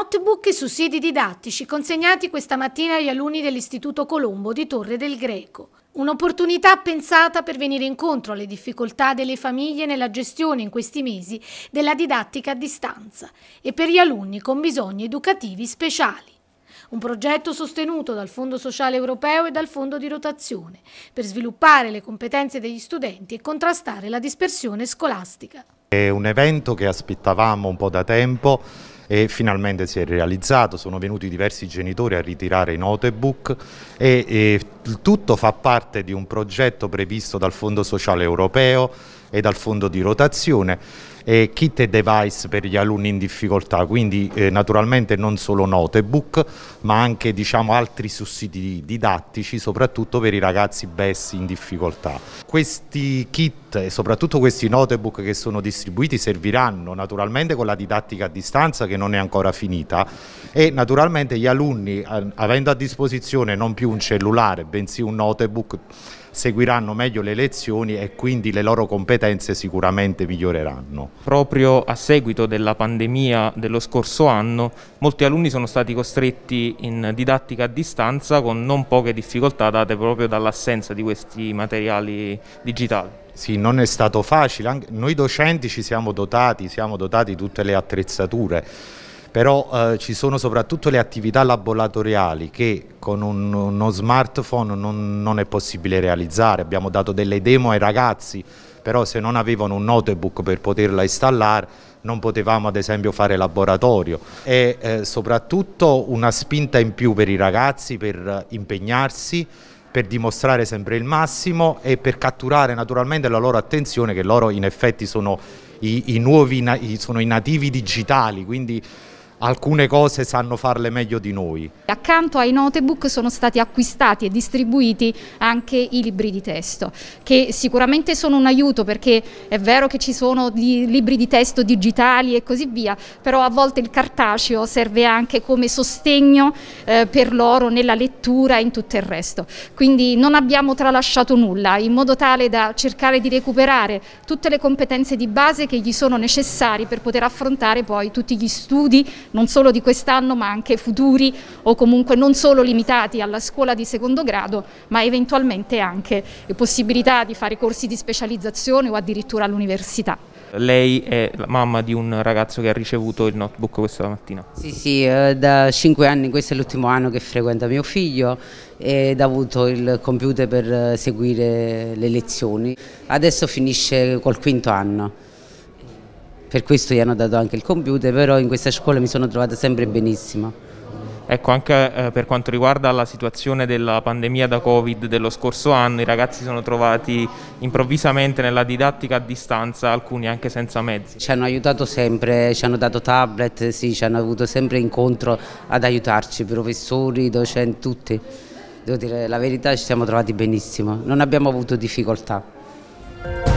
Notebook su siti didattici consegnati questa mattina agli alunni dell'Istituto Colombo di Torre del Greco. Un'opportunità pensata per venire incontro alle difficoltà delle famiglie nella gestione in questi mesi della didattica a distanza e per gli alunni con bisogni educativi speciali un progetto sostenuto dal Fondo Sociale Europeo e dal Fondo di Rotazione per sviluppare le competenze degli studenti e contrastare la dispersione scolastica. È un evento che aspettavamo un po' da tempo e finalmente si è realizzato, sono venuti diversi genitori a ritirare i notebook e, e tutto fa parte di un progetto previsto dal Fondo Sociale Europeo e dal Fondo di Rotazione e kit e device per gli alunni in difficoltà, quindi eh, naturalmente non solo notebook ma anche diciamo, altri sussidi didattici soprattutto per i ragazzi BES in difficoltà. Questi kit e soprattutto questi notebook che sono distribuiti serviranno naturalmente con la didattica a distanza che non è ancora finita e naturalmente gli alunni avendo a disposizione non più un cellulare bensì un notebook seguiranno meglio le lezioni e quindi le loro competenze sicuramente miglioreranno. Proprio a seguito della pandemia dello scorso anno, molti alunni sono stati costretti in didattica a distanza con non poche difficoltà date proprio dall'assenza di questi materiali digitali. Sì, non è stato facile, noi docenti ci siamo dotati, siamo dotati di tutte le attrezzature, però eh, ci sono soprattutto le attività laboratoriali che con un, uno smartphone non, non è possibile realizzare, abbiamo dato delle demo ai ragazzi, però se non avevano un notebook per poterla installare non potevamo ad esempio fare laboratorio e eh, soprattutto una spinta in più per i ragazzi per impegnarsi per dimostrare sempre il massimo e per catturare naturalmente la loro attenzione che loro in effetti sono i, i nuovi sono i nativi digitali quindi alcune cose sanno farle meglio di noi. Accanto ai notebook sono stati acquistati e distribuiti anche i libri di testo, che sicuramente sono un aiuto perché è vero che ci sono libri di testo digitali e così via, però a volte il cartaceo serve anche come sostegno eh, per loro nella lettura e in tutto il resto. Quindi non abbiamo tralasciato nulla, in modo tale da cercare di recuperare tutte le competenze di base che gli sono necessarie per poter affrontare poi tutti gli studi non solo di quest'anno ma anche futuri o comunque non solo limitati alla scuola di secondo grado ma eventualmente anche possibilità di fare corsi di specializzazione o addirittura all'università. Lei è la mamma di un ragazzo che ha ricevuto il notebook questa mattina? Sì, sì, eh, da cinque anni, questo è l'ultimo anno che frequenta mio figlio ed ha avuto il computer per eh, seguire le lezioni. Adesso finisce col quinto anno per questo gli hanno dato anche il computer, però in questa scuola mi sono trovata sempre benissimo. Ecco, anche eh, per quanto riguarda la situazione della pandemia da Covid dello scorso anno, i ragazzi sono trovati improvvisamente nella didattica a distanza, alcuni anche senza mezzi. Ci hanno aiutato sempre, ci hanno dato tablet, sì, ci hanno avuto sempre incontro ad aiutarci, professori, docenti, tutti. Devo dire la verità, ci siamo trovati benissimo, non abbiamo avuto difficoltà.